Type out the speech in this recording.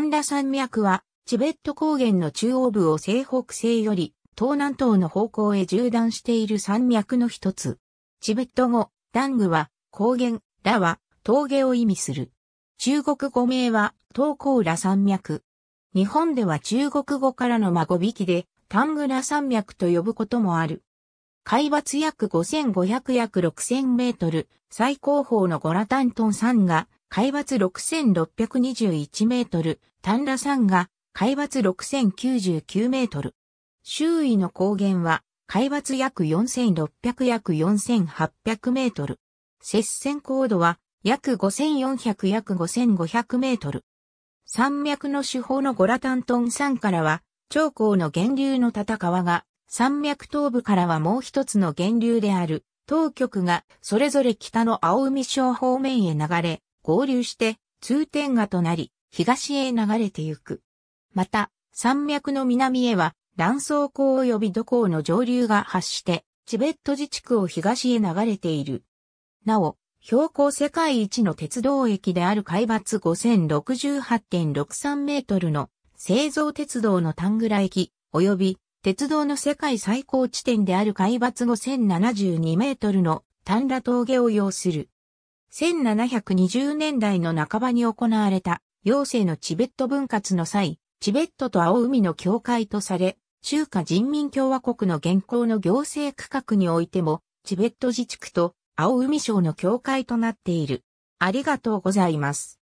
ン羅山脈は、チベット高原の中央部を西北西より、東南東の方向へ縦断している山脈の一つ。チベット語、ダングは、高原、ラは、峠を意味する。中国語名は、東高ラ山脈。日本では中国語からの孫引きで、タングラ山脈と呼ぶこともある。海抜約5500約6000メートル、最高峰のゴラタントン山が、海抜6621メートル、丹羅山が、海抜6099メートル。周囲の高原は、海抜約4600約4800メートル。接線高度は、約5400約5500メートル。山脈の主法のゴラタントン山からは、長江の源流の戦川が山脈東部からはもう一つの源流である、当局がそれぞれ北の青海省方面へ流れ、合流して通天河となり、東へ流れてゆく。また、山脈の南へは、乱層港及び土港の上流が発して、チベット自治区を東へ流れている。なお、標高世界一の鉄道駅である海抜5068.63メートルの製造鉄道のタングラ駅、及び鉄道の世界最高地点である海抜5072メートルの丹羅峠を要する。1720年代の半ばに行われた、陽性のチベット分割の際、チベットと青海の境界とされ、中華人民共和国の現行の行政区画においても、チベット自治区と青海省の境界となっている。ありがとうございます。